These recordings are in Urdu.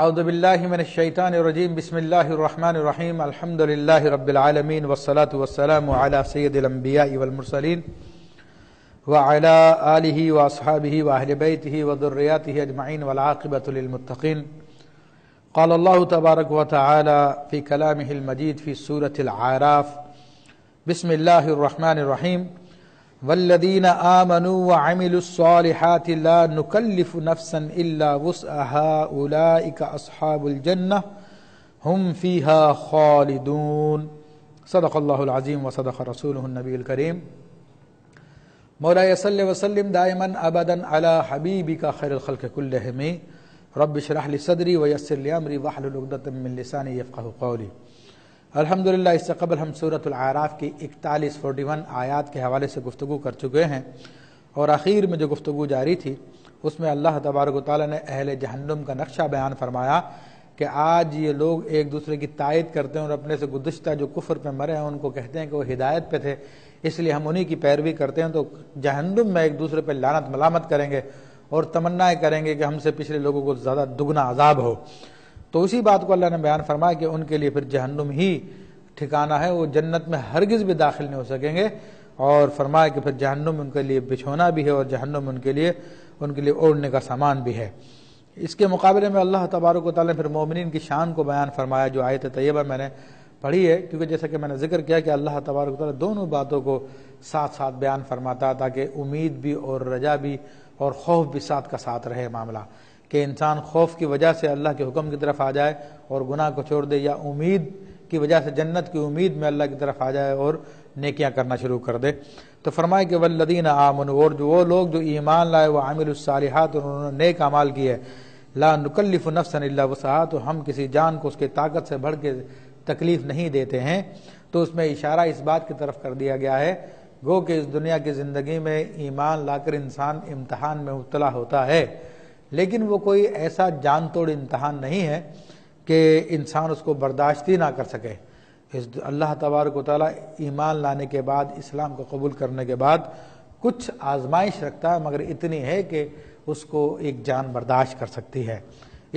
أعوذ بالله من الشيطان الرجيم بسم الله الرحمن الرحيم الحمد لله رب العالمين والصلاة والسلام على سيد الأنبياء والمرسلين وعلى آله وأصحابه وأهل بيته وذرياته أجمعين والعاقبة للمتقين قال الله تبارك وتعالى في كلامه المجيد في سورة العراف بسم الله الرحمن الرحيم والذين آمنوا وعملوا الصالحات لا نكلف نفسا إلا وسعها أولئك أصحاب الجنة هم فيها خالدون صدق الله العظيم وصدق رسوله النبي الكريم مولاي صل وسلم دائما أبدا على حبيبك خير الخلق كلهم رب اشرح لي صدري ويسر لي أمري واحلل عقدة من لساني يفقه قولي الحمدللہ اس سے قبل ہم صورت العراف کی اکتالیس فورٹی ون آیات کے حوالے سے گفتگو کر چکے ہیں اور اخیر میں جو گفتگو جاری تھی اس میں اللہ تبارک و تعالیٰ نے اہل جہنم کا نقشہ بیان فرمایا کہ آج یہ لوگ ایک دوسرے کی تائید کرتے ہیں اور اپنے سے گزشتہ جو کفر پہ مرے ہیں ان کو کہتے ہیں کہ وہ ہدایت پہ تھے اس لیے ہم انہی کی پیروی کرتے ہیں تو جہنم میں ایک دوسرے پہ لانت ملامت کریں گے اور تمنا کریں گے کہ ہم سے پچھلے لوگوں کو زیادہ دگنا عذاب ہو تو اسی بات کو اللہ نے بیان فرمایا کہ ان کے لیے پھر جہنم ہی ٹھکانا ہے وہ جنت میں ہرگز بھی داخل نہیں ہو سکیں گے اور فرمایا کہ پھر جہنم ان کے لیے بچھونا بھی ہے اور جہنم ان کے لیے ان کے لیے اوڑھنے کا سامان بھی ہے اس کے مقابلے میں اللہ تبارک و تعالیٰ نے پھر مومنین کی شان کو بیان فرمایا جو آیت طیبہ میں نے پڑھی ہے کیونکہ جیسا کہ میں نے ذکر کیا کہ اللہ تبارک تعالیٰ دونوں باتوں کو ساتھ ساتھ بیان فرماتا تاکہ امید بھی اور رجا بھی اور خوف بھی ساتھ کا ساتھ رہے معاملہ کہ انسان خوف کی وجہ سے اللہ کے حکم کی طرف آ جائے اور گناہ کو چھوڑ دے یا امید کی وجہ سے جنت کی امید میں اللہ کی طرف آ جائے اور نیکیاں کرنا شروع کر دے تو فرمائے کہ ولدین اور جو وہ لوگ جو ایمان لائے وہ عامل الصالحات اور انہوں نے نیک امال کی ہے لا نکلف نفسا اللہ وصحا تو ہم کسی جان کو اس کے طاقت سے بڑھ کے تکلیف نہیں دیتے ہیں تو اس میں اشارہ اس بات کی طرف کر دیا گیا ہے گو کہ اس دنیا کی زندگی میں ایمان لا کر انسان امتحان میں مبتلا ہوتا ہے لیکن وہ کوئی ایسا جان توڑ امتحان نہیں ہے کہ انسان اس کو برداشت ہی نہ کر سکے اس اللہ تبارک و تعالیٰ ایمان لانے کے بعد اسلام کو قبول کرنے کے بعد کچھ آزمائش رکھتا ہے مگر اتنی ہے کہ اس کو ایک جان برداشت کر سکتی ہے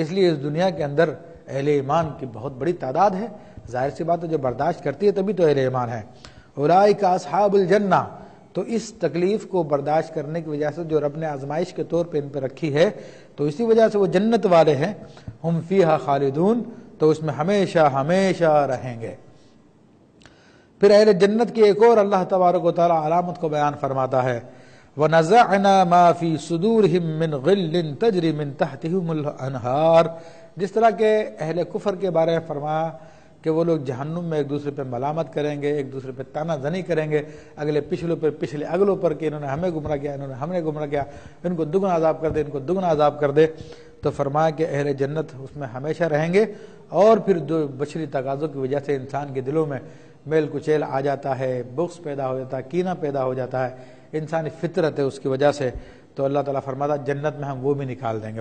اس لیے اس دنیا کے اندر اہل ایمان کی بہت بڑی تعداد ہے ظاہر سی بات ہے جو برداشت کرتی ہے تبھی تو اہل ایمان ہے اولائک اصحاب الجنہ تو اس تکلیف کو برداشت کرنے کی وجہ سے جو رب نے آزمائش کے طور پر ان پر رکھی ہے تو اسی وجہ سے وہ جنت والے ہیں ہم فیہا خالدون تو اس میں ہمیشہ ہمیشہ رہیں گے پھر اہل جنت کی ایک اور اللہ تبارک و تعالی علامت کو بیان فرماتا ہے وَنَزَعْنَا مَا فِي صُدُورِهِم مِّن غِلٍ تَجْرِ مِّن تَحْتِهُمُ الْأَنْهَارِ جس طرح کے اہلِ کفر کے بارے فرمایا کہ وہ لوگ جہنم میں ایک دوسرے پہ ملامت کریں گے ایک دوسرے پہ تانہ زنی کریں گے اگلے پچھلوں پہ پچھلے اگلوں پر کہ انہوں نے ہمیں گمراہ کیا انہوں نے ہم نے گمراہ کیا ان کو دگنا عذاب کر دے ان کو دگنا عذاب کر دے تو فرمایا کہ اہل جنت اس میں ہمیشہ رہیں گے اور پھر دو بشری تقاضوں کی وجہ سے انسان کے دلوں میں میل کچیل آ جاتا ہے بغض پیدا ہو جاتا ہے کینہ پیدا ہو جاتا ہے انسانی فطرت ہے اس کی وجہ سے تو اللہ تعالیٰ فرماتا جنت میں ہم وہ بھی نکال دیں گے